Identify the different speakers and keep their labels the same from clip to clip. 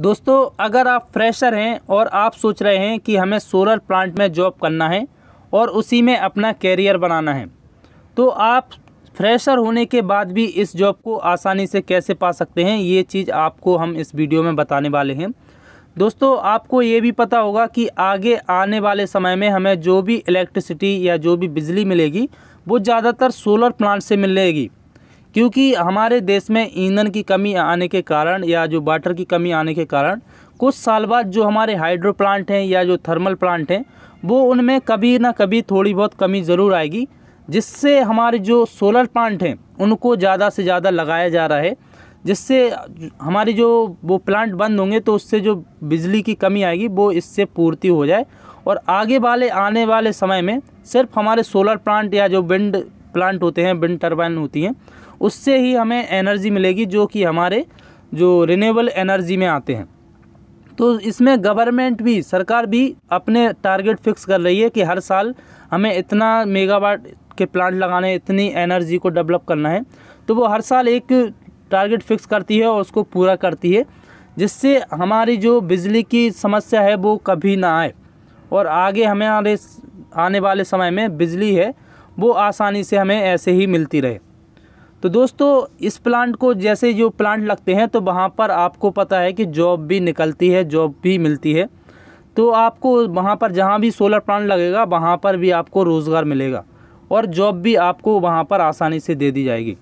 Speaker 1: दोस्तों अगर आप फ्रेशर हैं और आप सोच रहे हैं कि हमें सोलर प्लांट में जॉब करना है और उसी में अपना कैरियर बनाना है तो आप फ्रेशर होने के बाद भी इस जॉब को आसानी से कैसे पा सकते हैं ये चीज़ आपको हम इस वीडियो में बताने वाले हैं दोस्तों आपको ये भी पता होगा कि आगे आने वाले समय में हमें जो भी इलेक्ट्रिसिटी या जो भी बिजली मिलेगी वो ज़्यादातर सोलर प्लांट से मिलेगी क्योंकि हमारे देश में ईंधन की कमी आने के कारण या जो वाटर की कमी आने के कारण कुछ साल बाद जो हमारे हाइड्रो प्लांट हैं या जो थर्मल प्लांट हैं वो उनमें कभी ना कभी थोड़ी बहुत कमी ज़रूर आएगी जिससे हमारे जो सोलर प्लांट हैं उनको ज़्यादा से ज़्यादा लगाया जा रहा है जिससे हमारी जो वो प्लांट बंद होंगे तो उससे जो बिजली की कमी आएगी वो इससे पूर्ति हो जाए और आगे वाले आने वाले समय में सिर्फ हमारे सोलर प्लांट या जो विंड प्लांट होते हैं विंड टर्बाइन होती हैं उससे ही हमें एनर्जी मिलेगी जो कि हमारे जो रिन्यूएबल एनर्जी में आते हैं तो इसमें गवर्नमेंट भी सरकार भी अपने टारगेट फिक्स कर रही है कि हर साल हमें इतना मेगावाट के प्लांट लगाने इतनी एनर्जी को डेवलप करना है तो वो हर साल एक टारगेट फिक्स करती है और उसको पूरा करती है जिससे हमारी जो बिजली की समस्या है वो कभी ना आए और आगे हमें आने वाले समय में बिजली है वो आसानी से हमें ऐसे ही मिलती रहे तो दोस्तों इस प्लांट को जैसे जो प्लांट लगते हैं तो वहाँ पर आपको पता है कि जॉब भी निकलती है जॉब भी मिलती है तो आपको वहाँ पर जहाँ भी सोलर प्लांट लगेगा वहाँ पर भी आपको रोज़गार मिलेगा और जॉब भी आपको वहाँ पर आसानी से दे दी जाएगी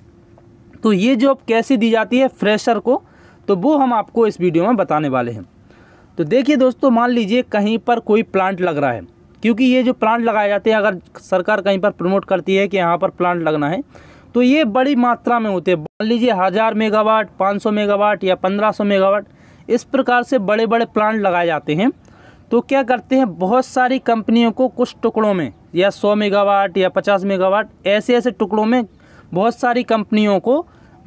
Speaker 1: तो ये जॉब कैसे दी जाती है फ्रेशर को तो वो हम आपको इस वीडियो में बताने वाले हैं तो देखिए दोस्तों मान लीजिए कहीं पर कोई प्लांट लग रहा है क्योंकि ये जो प्लांट लगाए जाते हैं अगर सरकार कहीं पर प्रमोट करती है कि यहाँ पर प्लांट लगना है तो ये बड़ी मात्रा में होते हैं मान लीजिए हज़ार मेगावाट 500 मेगावाट या 1500 मेगावाट इस प्रकार से बड़े बड़े प्लांट लगाए जाते हैं तो क्या करते हैं बहुत सारी कंपनियों को कुछ टुकड़ों में या 100 मेगावाट या 50 मेगावाट ऐसे ऐसे टुकड़ों में बहुत सारी कंपनियों को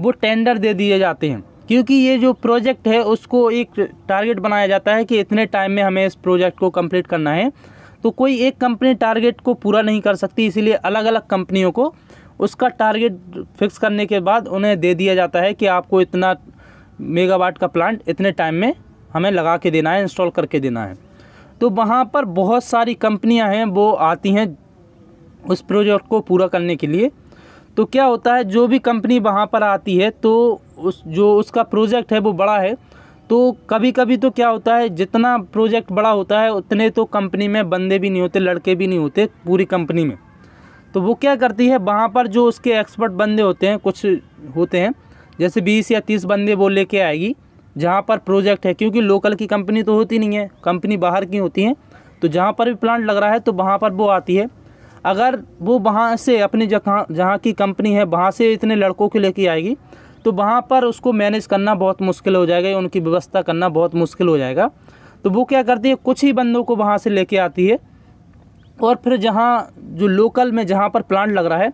Speaker 1: वो टेंडर दे दिए जाते हैं क्योंकि ये जो प्रोजेक्ट है उसको एक टारगेट बनाया जाता है कि इतने टाइम में हमें इस प्रोजेक्ट को कंप्लीट करना है तो कोई एक कंपनी टारगेट को पूरा नहीं कर सकती इसीलिए अलग अलग कंपनियों को उसका टारगेट फिक्स करने के बाद उन्हें दे दिया जाता है कि आपको इतना मेगावाट का प्लांट इतने टाइम में हमें लगा के देना है इंस्टॉल करके देना है तो वहाँ पर बहुत सारी कंपनियाँ हैं वो आती हैं उस प्रोजेक्ट को पूरा करने के लिए तो क्या होता है जो भी कंपनी वहाँ पर आती है तो उस जो उसका प्रोजेक्ट है वो बड़ा है तो कभी कभी तो क्या होता है जितना प्रोजेक्ट बड़ा होता है उतने तो कंपनी में बंदे भी नहीं होते लड़के भी नहीं होते पूरी कंपनी में तो वो क्या करती है वहाँ पर जो उसके एक्सपर्ट बंदे होते हैं कुछ होते हैं जैसे बीस या तीस बंदे वो लेके आएगी जहाँ पर प्रोजेक्ट है क्योंकि लोकल की कंपनी तो होती नहीं है कंपनी बाहर की होती है तो जहाँ पर भी प्लांट लग रहा है तो वहाँ पर वो आती है अगर वो वहाँ से अपनी जगह जहाँ की कंपनी है वहाँ से इतने लड़कों को लेके आएगी तो वहाँ पर उसको मैनेज करना बहुत मुश्किल हो जाएगा उनकी व्यवस्था करना बहुत मुश्किल हो जाएगा तो वो क्या करती है कुछ ही बंदों को वहाँ से लेके आती है और फिर जहाँ जो लोकल में जहाँ पर प्लांट लग रहा है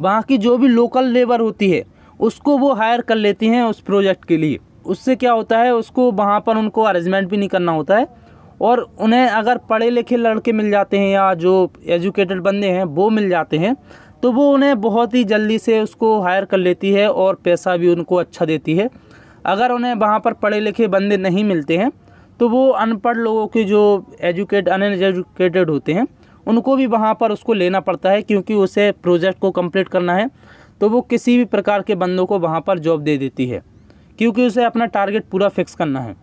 Speaker 1: वहाँ की जो भी लोकल लेबर होती है उसको वो हायर कर लेती हैं उस प्रोजेक्ट के लिए उससे क्या होता है उसको वहाँ पर उनको अरेंजमेंट भी नहीं करना होता है और उन्हें अगर पढ़े लिखे लड़के मिल जाते हैं या जो एजुकेटेड बंदे हैं वो मिल जाते हैं तो वो उन्हें बहुत ही जल्दी से उसको हायर कर लेती है और पैसा भी उनको अच्छा देती है अगर उन्हें वहाँ पर पढ़े लिखे बंदे नहीं मिलते हैं तो वो अनपढ़ लोगों के जो एजुकेट अन एजुकेटेड होते हैं उनको भी वहाँ पर उसको लेना पड़ता है क्योंकि उसे प्रोजेक्ट को कम्प्लीट करना है तो वो किसी भी प्रकार के बंदों को वहाँ पर जॉब दे देती है क्योंकि उसे अपना टारगेट पूरा फिक्स करना है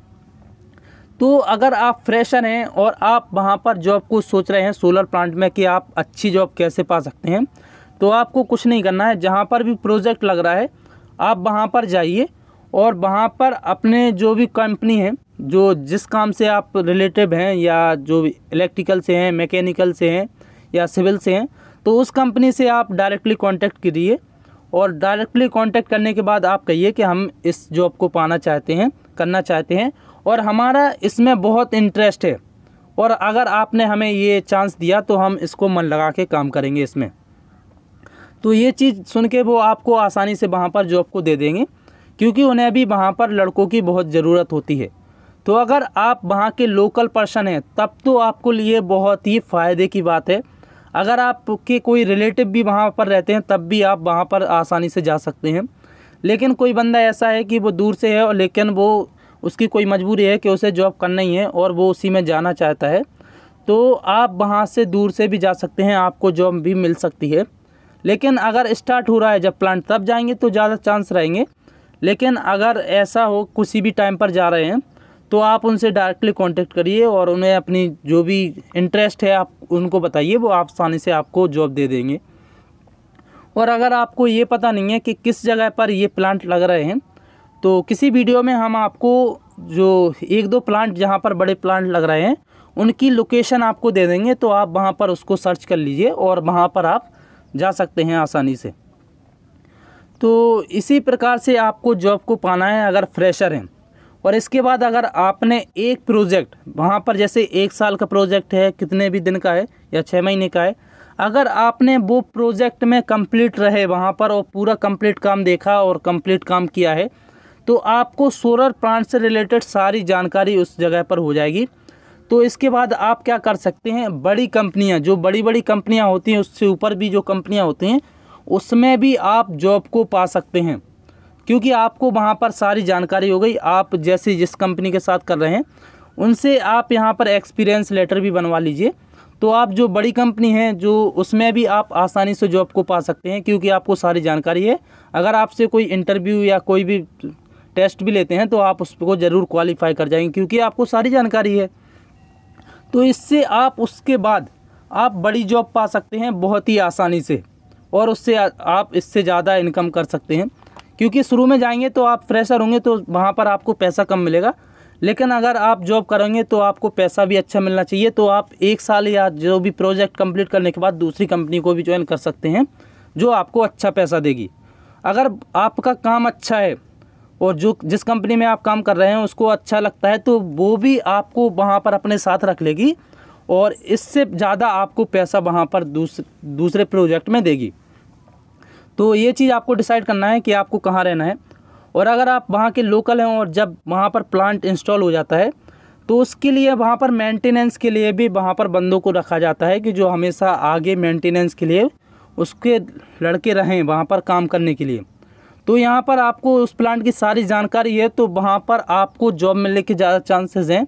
Speaker 1: तो अगर आप फ्रेशर हैं और आप वहाँ पर जॉब को सोच रहे हैं सोलर प्लांट में कि आप अच्छी जॉब कैसे पा सकते हैं तो आपको कुछ नहीं करना है जहाँ पर भी प्रोजेक्ट लग रहा है आप वहाँ पर जाइए और वहाँ पर अपने जो भी कंपनी है जो जिस काम से आप रिलेटिव हैं या जो इलेक्ट्रिकल से हैं मैकेनिकल से हैं या सिविल से हैं तो उस कंपनी से आप डायरेक्टली कांटेक्ट करिए और डायरेक्टली कांटेक्ट करने के बाद आप कहिए कि हम इस जॉब को पाना चाहते हैं करना चाहते हैं और हमारा इसमें बहुत इंटरेस्ट है और अगर आपने हमें ये चांस दिया तो हम इसको मन लगा के काम करेंगे इसमें तो ये चीज़ सुन के वो आपको आसानी से वहाँ पर जॉब को दे देंगे क्योंकि उन्हें भी वहाँ पर लड़कों की बहुत ज़रूरत होती है तो अगर आप वहाँ के लोकल पर्सन हैं तब तो आपको लिए बहुत ही फ़ायदे की बात है अगर आपके कोई रिलेटिव भी वहाँ पर रहते हैं तब भी आप वहाँ पर आसानी से जा सकते हैं लेकिन कोई बंदा ऐसा है कि वो दूर से है और लेकिन वो उसकी कोई मजबूरी है कि उसे जॉब करना ही है और वो उसी में जाना चाहता है तो आप वहाँ से दूर से भी जा सकते हैं आपको जॉब भी मिल सकती है लेकिन अगर स्टार्ट हो रहा है जब प्लांट तब जाएंगे तो ज़्यादा चांस रहेंगे लेकिन अगर ऐसा हो किसी भी टाइम पर जा रहे हैं तो आप उनसे डायरेक्टली कांटेक्ट करिए और उन्हें अपनी जो भी इंटरेस्ट है आप उनको बताइए वो आप आसानी से आपको जॉब दे देंगे और अगर आपको ये पता नहीं है कि किस जगह पर ये प्लांट लग रहे हैं तो किसी वीडियो में हम आपको जो एक दो प्लांट जहाँ पर बड़े प्लांट लग रहे हैं उनकी लोकेशन आपको दे देंगे तो आप वहाँ पर उसको सर्च कर लीजिए और वहाँ पर आप जा सकते हैं आसानी से तो इसी प्रकार से आपको जॉब को पाना है अगर फ्रेशर हैं और इसके बाद अगर आपने एक प्रोजेक्ट वहाँ पर जैसे एक साल का प्रोजेक्ट है कितने भी दिन का है या छः महीने का है अगर आपने वो प्रोजेक्ट में कंप्लीट रहे वहाँ पर और पूरा कंप्लीट काम देखा और कंप्लीट काम किया है तो आपको सोलर प्लांट से रिलेटेड सारी जानकारी उस जगह पर हो जाएगी तो इसके बाद आप क्या कर सकते हैं बड़ी कंपनियाँ जो बड़ी बड़ी कंपनियाँ होती हैं उससे ऊपर भी जो कंपनियाँ होती हैं उसमें भी आप जॉब को पा सकते हैं क्योंकि आपको वहाँ पर सारी जानकारी हो गई आप जैसे जिस कंपनी के साथ कर रहे हैं उनसे आप यहाँ पर एक्सपीरियंस लेटर भी बनवा लीजिए तो आप जो बड़ी कंपनी है जो उसमें भी आप आसानी से जॉब को पा सकते हैं क्योंकि आपको सारी जानकारी है अगर आपसे कोई इंटरव्यू या कोई भी टेस्ट भी लेते हैं तो आप उसको ज़रूर क्वालिफाई कर जाएंगे क्योंकि आपको सारी जानकारी है तो इससे आप उसके बाद आप बड़ी जॉब पा सकते हैं बहुत ही आसानी से और उससे आप इससे ज़्यादा इनकम कर सकते हैं क्योंकि शुरू में जाएंगे तो आप फ्रेशर होंगे तो वहाँ पर आपको पैसा कम मिलेगा लेकिन अगर आप जॉब करेंगे तो आपको पैसा भी अच्छा मिलना चाहिए तो आप एक साल या जो भी प्रोजेक्ट कंप्लीट करने के बाद दूसरी कंपनी को भी ज्वाइन कर सकते हैं जो आपको अच्छा पैसा देगी अगर आपका काम अच्छा है और जो जिस कंपनी में आप काम कर रहे हैं उसको अच्छा लगता है तो वो भी आपको वहाँ पर अपने साथ रख लेगी और इससे ज़्यादा आपको पैसा वहाँ पर दूसरे दूसरे प्रोजेक्ट में देगी तो ये चीज़ आपको डिसाइड करना है कि आपको कहाँ रहना है और अगर आप वहाँ के लोकल हैं और जब वहाँ पर प्लांट इंस्टॉल हो जाता है तो उसके लिए वहाँ पर मेंटेनेंस के लिए भी वहाँ पर बंदों को रखा जाता है कि जो हमेशा आगे मेंटेनेंस के लिए उसके लड़के रहें वहाँ पर काम करने के लिए तो यहाँ पर आपको उस प्लांट की सारी जानकारी है तो वहाँ पर आपको जॉब मिलने के ज़्यादा चांसेज़ हैं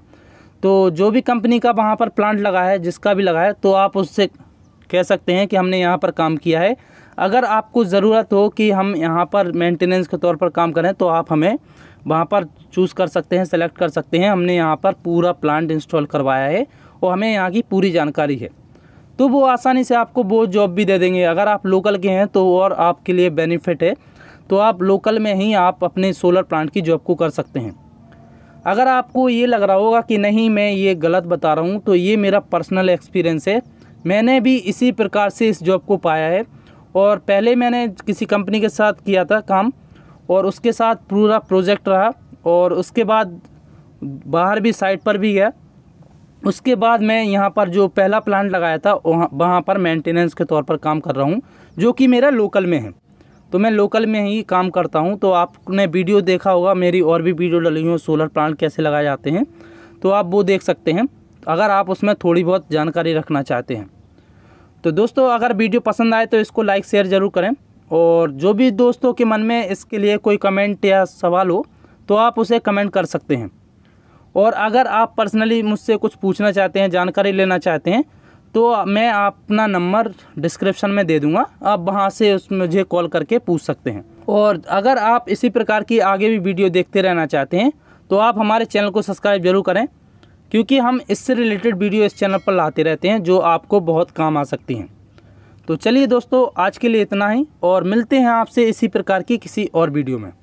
Speaker 1: तो जो भी कंपनी का वहाँ पर प्लांट लगा है जिसका भी लगा है तो आप उससे कह सकते हैं कि हमने यहाँ पर काम किया है अगर आपको ज़रूरत हो कि हम यहाँ पर मेंटेनेंस के तौर पर काम करें तो आप हमें वहाँ पर चूज़ कर सकते हैं सेलेक्ट कर सकते हैं हमने यहाँ पर पूरा प्लांट इंस्टॉल करवाया है और हमें यहाँ की पूरी जानकारी है तो वो आसानी से आपको वो जॉब भी दे देंगे अगर आप लोकल के हैं तो और आपके लिए बेनिफिट है तो आप लोकल में ही आप अपने सोलर प्लांट की जॉब को कर सकते हैं अगर आपको ये लग रहा होगा कि नहीं मैं ये गलत बता रहा हूँ तो ये मेरा पर्सनल एक्सपीरियंस है मैंने भी इसी प्रकार से इस जॉब को पाया है और पहले मैंने किसी कंपनी के साथ किया था काम और उसके साथ पूरा प्रोजेक्ट रहा और उसके बाद बाहर भी साइट पर भी गया उसके बाद मैं यहाँ पर जो पहला प्लांट लगाया था वहाँ वहाँ पर मेंटेनेंस के तौर पर काम कर रहा हूँ जो कि मेरा लोकल में है तो मैं लोकल में ही काम करता हूँ तो आपने वीडियो देखा होगा मेरी और भी वीडियो डली हुई सोलर प्लांट कैसे लगाए जाते हैं तो आप वो देख सकते हैं अगर आप उसमें थोड़ी बहुत जानकारी रखना चाहते हैं तो दोस्तों अगर वीडियो पसंद आए तो इसको लाइक शेयर ज़रूर करें और जो भी दोस्तों के मन में इसके लिए कोई कमेंट या सवाल हो तो आप उसे कमेंट कर सकते हैं और अगर आप पर्सनली मुझसे कुछ पूछना चाहते हैं जानकारी लेना चाहते हैं तो मैं अपना नंबर डिस्क्रिप्शन में दे दूंगा आप वहाँ से उस मुझे कॉल करके पूछ सकते हैं और अगर आप इसी प्रकार की आगे भी वीडियो देखते रहना चाहते हैं तो आप हमारे चैनल को सब्सक्राइब जरूर करें क्योंकि हम इससे रिलेटेड वीडियो इस चैनल पर लाते रहते हैं जो आपको बहुत काम आ सकती हैं तो चलिए दोस्तों आज के लिए इतना ही और मिलते हैं आपसे इसी प्रकार की किसी और वीडियो में